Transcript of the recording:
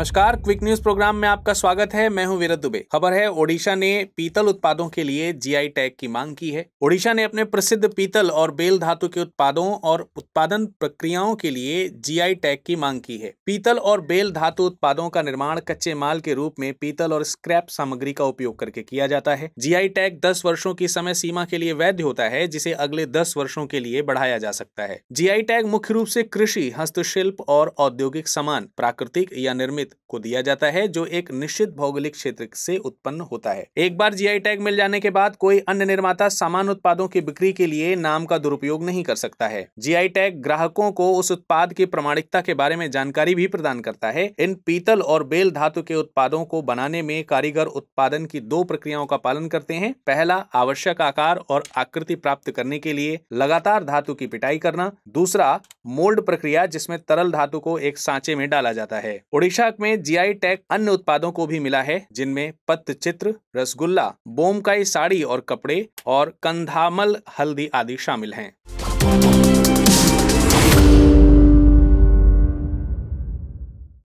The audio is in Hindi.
नमस्कार क्विक न्यूज प्रोग्राम में आपका स्वागत है मैं हूं वीरत दुबे खबर है ओडिशा ने पीतल उत्पादों के लिए जीआई टैग की मांग की है ओडिशा ने अपने प्रसिद्ध पीतल और बेल धातु के उत्पादों और उत्पादन प्रक्रियाओं के लिए जीआई टैग की मांग की है पीतल और बेल धातु उत्पादों का निर्माण कच्चे माल के रूप में पीतल और स्क्रैप सामग्री का उपयोग करके किया जाता है जीआई टैग दस वर्षो की समय सीमा के लिए वैध होता है जिसे अगले दस वर्षो के लिए बढ़ाया जा सकता है जीआई टैग मुख्य रूप से कृषि हस्तशिल्प और औद्योगिक सामान प्राकृतिक या निर्मित क्षेत्र को दिया जाता है जो एक निश्चित भौगोलिक क्षेत्र से उत्पन्न होता है एक बार जीआई टैग मिल जाने के बाद कोई अन्य निर्माता सामान उत्पादों की बिक्री के लिए नाम का दुरुपयोग नहीं कर सकता है जीआई टैग ग्राहकों को उस उत्पाद की प्रमाणिकता के बारे में जानकारी भी प्रदान करता है इन पीतल और बेल धातु के उत्पादों को बनाने में कारीगर उत्पादन की दो प्रक्रियाओं का पालन करते हैं पहला आवश्यक आकार और आकृति प्राप्त करने के लिए लगातार धातु की पिटाई करना दूसरा मोल्ड प्रक्रिया जिसमें तरल धातु को एक सांचे में डाला जाता है ओडिशा में जीआई टैग अन्य उत्पादों को भी मिला है जिनमें पत्त चित्र रसगुल्ला बोमकाई साड़ी और कपड़े और कंधामल हल्दी आदि शामिल हैं